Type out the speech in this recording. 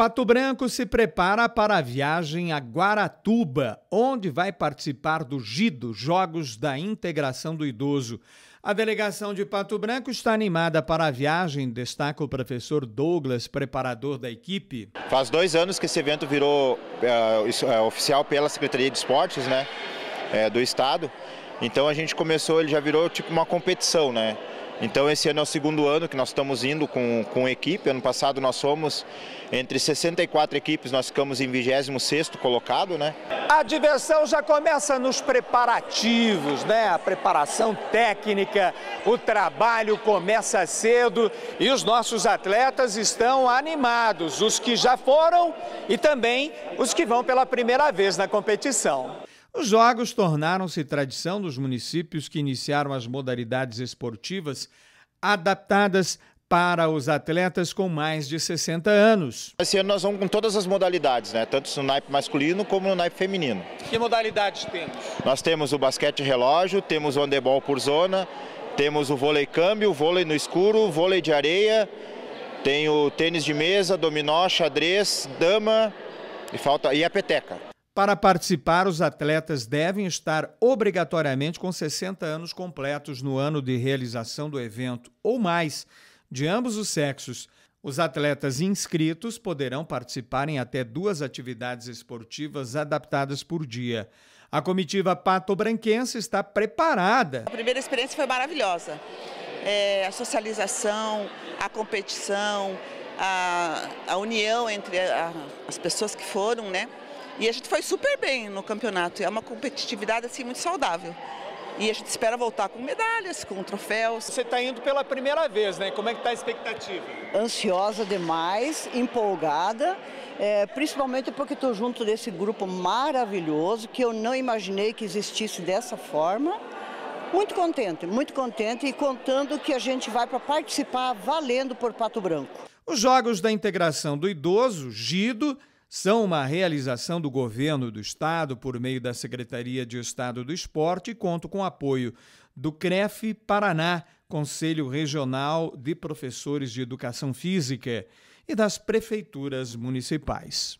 Pato Branco se prepara para a viagem a Guaratuba, onde vai participar do GIDO, Jogos da Integração do Idoso. A delegação de Pato Branco está animada para a viagem, destaca o professor Douglas, preparador da equipe. Faz dois anos que esse evento virou é, oficial pela Secretaria de Esportes né, é, do Estado. Então a gente começou, ele já virou tipo uma competição, né? Então esse ano é o segundo ano que nós estamos indo com, com equipe. Ano passado nós fomos entre 64 equipes, nós ficamos em 26º colocado, né? A diversão já começa nos preparativos, né? A preparação técnica, o trabalho começa cedo e os nossos atletas estão animados, os que já foram e também os que vão pela primeira vez na competição. Os jogos tornaram-se tradição dos municípios que iniciaram as modalidades esportivas adaptadas para os atletas com mais de 60 anos. Esse ano nós vamos com todas as modalidades, né? tanto no naipe masculino como no naipe feminino. Que modalidades temos? Nós temos o basquete relógio, temos o handebol por zona, temos o vôlei câmbio, vôlei no escuro, vôlei de areia, tem o tênis de mesa, dominó, xadrez, dama e falta e a peteca. Para participar, os atletas devem estar obrigatoriamente com 60 anos completos no ano de realização do evento ou mais, de ambos os sexos. Os atletas inscritos poderão participar em até duas atividades esportivas adaptadas por dia. A comitiva pato-branquense está preparada. A primeira experiência foi maravilhosa. É, a socialização, a competição, a, a união entre a, as pessoas que foram, né? E a gente foi super bem no campeonato. É uma competitividade assim muito saudável. E a gente espera voltar com medalhas, com troféus. Você está indo pela primeira vez, né? Como é que está a expectativa? Ansiosa demais, empolgada, é, principalmente porque estou junto desse grupo maravilhoso que eu não imaginei que existisse dessa forma. Muito contente, muito contente e contando que a gente vai para participar valendo por Pato Branco. Os Jogos da Integração do Idoso, GIDO, são uma realização do governo do estado por meio da Secretaria de Estado do Esporte e conto com apoio do CREF Paraná, Conselho Regional de Professores de Educação Física, e das prefeituras municipais.